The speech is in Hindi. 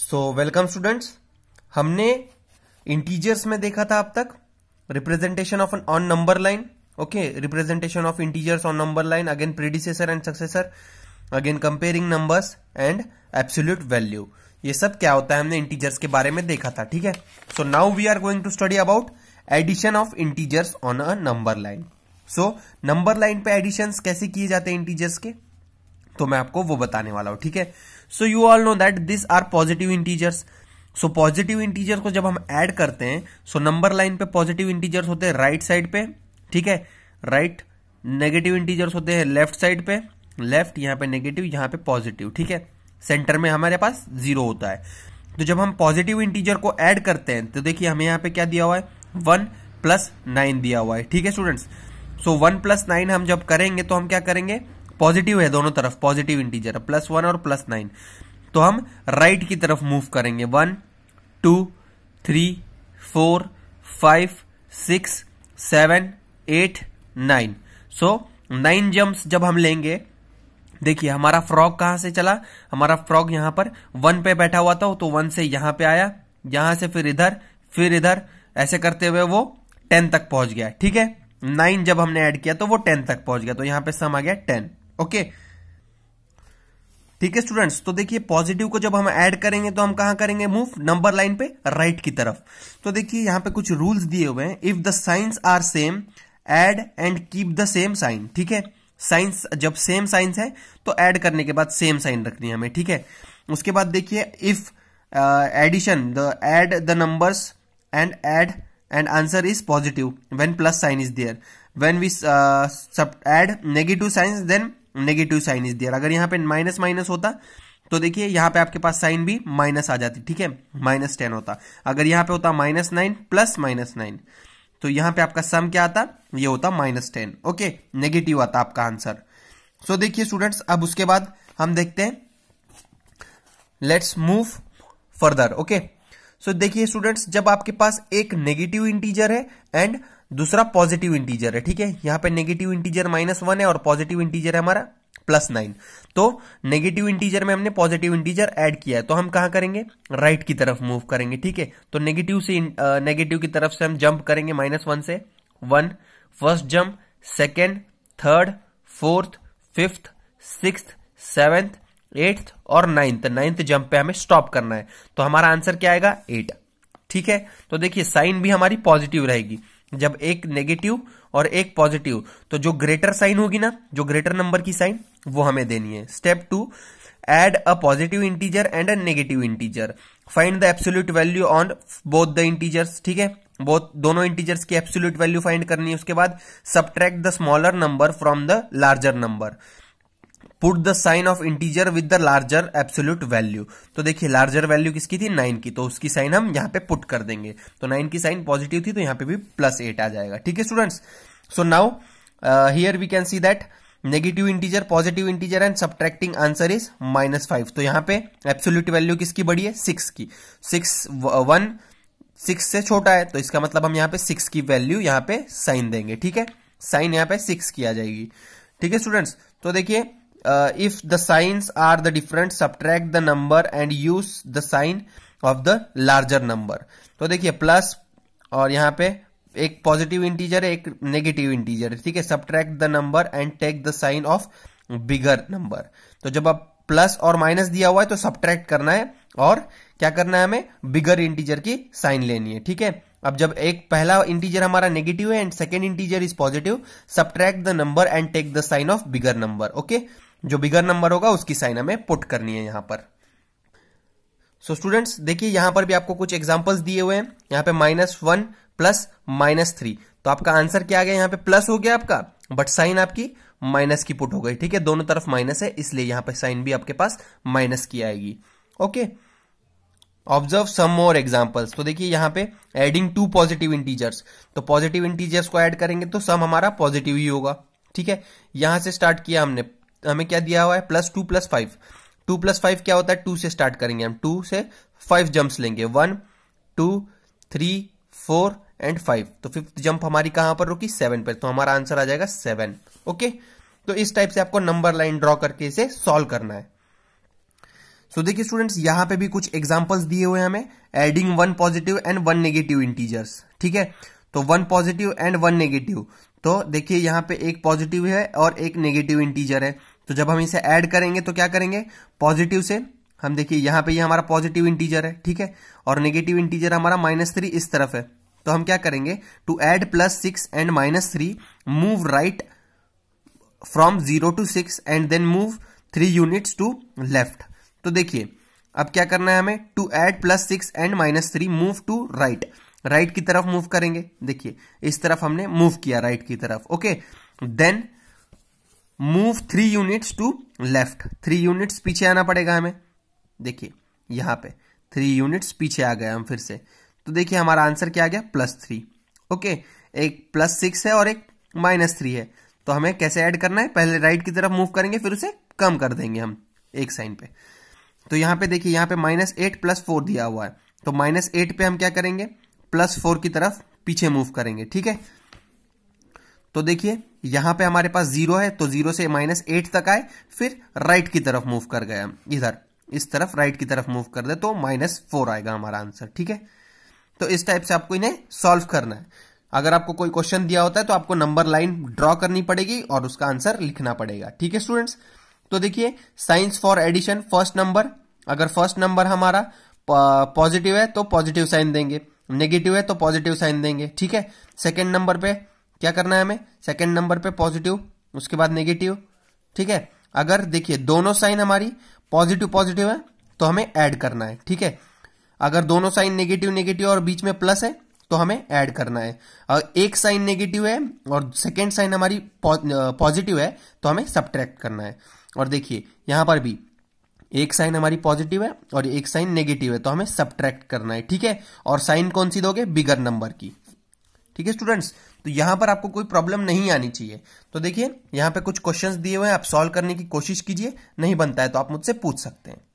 सो वेलकम स्टूडेंट्स हमने इंटीजर्स में देखा था अब तक representation of an on number line okay representation of integers on number line again predecessor and successor again comparing numbers and absolute value ये सब क्या होता है हमने इंटीजर्स के बारे में देखा था ठीक है so now we are going to study about addition of integers on a number line so number line पे एडिशन कैसे किए जाते हैं इंटीजर्स के तो मैं आपको वो बताने वाला हूं ठीक है so you all know that this are positive integers so positive integer को जब हम ऐड करते हैं सो नंबर लाइन पे पॉजिटिव इंटीजर्स होते हैं राइट साइड पे ठीक है राइट नेगेटिव इंटीजर्स होते हैं लेफ्ट साइड पे लेफ्ट यहाँ पे नेगेटिव यहाँ पे पॉजिटिव ठीक है सेंटर में हमारे पास जीरो होता है तो जब हम पॉजिटिव इंटीजर को ऐड करते हैं तो देखिए हमें यहाँ पे क्या दिया हुआ है वन प्लस नाइन दिया हुआ है ठीक है students so one plus nine हम जब करेंगे तो हम क्या करेंगे पॉजिटिव है दोनों तरफ पॉजिटिव इंटीजर प्लस वन और प्लस नाइन तो हम राइट right की तरफ मूव करेंगे one two three four five six seven eight nine so nine jump जब हम लेंगे देखिए हमारा फ्रॉग कहां से चला हमारा फ्रॉग यहां पर वन पे बैठा हुआ था तो वन से यहां पे आया यहां से फिर इधर फिर इधर ऐसे करते हुए वो टेन तक पहुंच गया ठीक है नाइन जब हमने ऐड किया तो वो टेन तक पहुंच गया तो यहां पे सम आ गया टेन ओके ठीक है स्टूडेंट्स तो देखिए पॉजिटिव को जब हम ऐड करेंगे तो हम कहां करेंगे मूव नंबर लाइन पे राइट right की तरफ तो देखिए यहां पे कुछ रूल्स दिए हुए हैं if the signs are same add and keep the same sign ठीक है साइंस जब सेम साइंस है तो ऐड करने के बाद सेम साइन रखनी है हमें ठीक है उसके बाद देखिए if addition the add the numbers and add and answer is positive when plus sign is there when we add negative signs then negative sign is there अगर यहाँ पे माइनस माइनस होता तो देखिए यहाँ पे आपके पास साइन भी माइनस आ जाती ठीक है माइनस टेन होता अगर यहाँ पे होता minus nine plus minus nine तो यहाँ पे आपका सम क्या आता ये होता माइनस टेन ओके नेगेटिव आता आपका आंसर सो देखिए स्टूडेंट्स अब उसके बाद हम देखते हैं let's move further okay so देखिए स्टूडेंट्स जब आपके पास एक नेगेटिव इंटीजर है एंड दूसरा पॉजिटिव इंटीजर है ठीक है यहां पे नेगेटिव इंटीजर माइनस वन है और पॉजिटिव इंटीजर है हमारा प्लस नाइन तो नेगेटिव इंटीजर में हमने पॉजिटिव इंटीजर ऐड किया है तो हम कहा करेंगे राइट right की तरफ मूव करेंगे ठीक है तो नेगेटिव से नेगेटिव की तरफ से हम जंप करेंगे माइनस वन से one first jump second third fourth fifth six seventh eighth और नाइन्थ नाइन्थ जंप पे हमें स्टॉप करना है तो हमारा आंसर क्या आएगा एट ठीक है तो देखिए साइन भी हमारी पॉजिटिव रहेगी जब एक नेगेटिव और एक पॉजिटिव तो जो ग्रेटर साइन होगी ना जो ग्रेटर नंबर की साइन वो हमें देनी है step two add a positive integer and a negative integer find the absolute value on both the integers ठीक है बोथ दोनों इंटीजर्स की एब्सोल्यूट वैल्यू फाइंड करनी है उसके बाद subtract the smaller number from the larger number put the sign of integer with the larger absolute value तो देखिए लार्जर वैल्यू किसकी थी नाइन की तो उसकी साइन हम यहाँ पे पुट कर देंगे तो नाइन की साइन पॉजिटिव थी तो यहाँ पे भी प्लस एट आ जाएगा ठीक है students so now here we can see that negative integer positive integer and subtracting answer is minus five तो यहाँ पे एब्सोल्यूट वैल्यू किसकी बड़ी है सिक्स की सिक्स वन सिक्स से छोटा है तो इसका मतलब हम यहाँ पे सिक्स की वैल्यू यहाँ पे साइन देंगे ठीक है साइन यहाँ पे सिक्स की आ जाएगी ठीक है स्टूडेंट्स तो देखिए uh, if the signs are the different subtract the number and use the sign of the larger number तो देखिए प्लस और यहाँ पे एक पॉजिटिव इंटीजर है एक नेगेटिव इंटीजर ठीक है subtract the number and take the sign of bigger number तो जब आप प्लस और माइनस दिया हुआ है तो सब्ट्रैक्ट करना है और क्या करना है हमें बिगर इंटीजर की साइन लेनी है ठीक है अब जब एक पहला इंटीजर हमारा नेगेटिव है and second integer is positive subtract the number and take the sign of bigger number okay जो बिगर नंबर होगा उसकी साइन हमें पुट करनी है यहां पर सो स्टूडेंट्स देखिए यहां पर भी आपको कुछ एग्जाम्पल्स दिए हुए हैं यहां पे minus one plus minus three तो आपका आंसर क्या आ गया यहां पे प्लस हो गया आपका बट साइन आपकी माइनस की पुट हो गई ठीक है दोनों तरफ माइनस है इसलिए यहां पर साइन भी आपके पास माइनस की आएगी okay observe some more examples तो देखिए यहां पे एडिंग टू पॉजिटिव इंटीजर्स तो पॉजिटिव इंटीजर्स को ऐड करेंगे तो सम हमारा पॉजिटिव ही होगा ठीक है यहां से स्टार्ट किया हमने हमें क्या दिया हुआ है plus two plus five two plus five क्या होता है टू से स्टार्ट करेंगे हम टू से फाइव जंप्स लेंगे one two three four and five तो फिफ्थ जंप हमारी कहां पर रुकी सेवन पर तो हमारा आंसर आ जाएगा सेवन ओके तो इस टाइप से आपको नंबर लाइन ड्रॉ करके इसे सॉल्व करना है सो so, देखिए स्टूडेंट्स यहां पे भी कुछ एग्जांपल्स दिए हुए हमें adding one positive and one negative integers ठीक है तो one positive and one negative तो देखिए यहां पे एक पॉजिटिव है और एक नेगेटिव इंटीजर है तो जब हम इसे ऐड करेंगे तो क्या करेंगे पॉजिटिव से हम देखिए यहां पे ये यह हमारा पॉजिटिव इंटीजर है ठीक है और नेगेटिव इंटीजर हमारा माइनस थ्री इस तरफ है तो हम क्या करेंगे to add plus six and minus three move right from zero to six and then move three units to left तो देखिए अब क्या करना है हमें to add plus six and minus three move to right right की तरफ मूव करेंगे देखिए इस तरफ हमने मूव किया राइट right की तरफ okay then move three units to left three units पीछे आना पड़ेगा हमें देखिए यहां पे थ्री यूनिट्स पीछे आ गए हम फिर से तो देखिए हमारा आंसर क्या आ गया प्लस थ्री ओके एक प्लस सिक्स है और एक माइनस थ्री है तो हमें कैसे ऐड करना है पहले राइट की तरफ मूव करेंगे फिर उसे कम कर देंगे हम एक साइन पे तो यहां पे देखिए यहां पे माइनस एट प्लस फोर दिया हुआ है तो माइनस एट पे हम क्या करेंगे प्लस फोर की तरफ पीछे मूव करेंगे ठीक है तो देखिए यहां पे हमारे पास जीरो है तो जीरो से माइनस एट तक आए फिर राइट की तरफ मूव कर गए इधर इस तरफ राइट की तरफ मूव कर दे तो माइनस फोर आएगा हमारा आंसर ठीक है तो इस टाइप से आपको इन्हें सॉल्व करना है अगर आपको कोई क्वेश्चन दिया होता है तो आपको नंबर लाइन ड्रॉ करनी पड़ेगी और उसका आंसर लिखना पड़ेगा ठीक है स्टूडेंट्स तो देखिए signs for addition first number अगर फर्स्ट नंबर हमारा पॉजिटिव है तो पॉजिटिव साइन देंगे नेगेटिव है तो पॉजिटिव साइन देंगे ठीक है सेकेंड नंबर पे क्या करना है हमें सेकेंड नंबर पे पॉजिटिव उसके बाद नेगेटिव ठीक है अगर देखिए दोनों साइन हमारी पॉजिटिव पॉजिटिव है तो हमें ऐड करना है ठीक है अगर दोनों साइन नेगेटिव नेगेटिव और बीच में प्लस है तो हमें ऐड करना है और एक साइन नेगेटिव है और सेकेंड साइन हमारी पॉजिटिव है तो हमें सब्ट्रैक्ट करना है और देखिए यहां पर भी एक साइन हमारी पॉजिटिव है और एक साइन नेगेटिव है तो हमें सब्ट्रैक्ट करना है ठीक है और साइन कौन सी दोगे बिगर नंबर की ठीक है स्टूडेंट्स तो यहां पर आपको कोई प्रॉब्लम नहीं आनी चाहिए तो देखिए यहां पे कुछ क्वेश्चंस दिए हुए हैं आप सॉल्व करने की कोशिश कीजिए नहीं बनता है तो आप मुझसे पूछ सकते हैं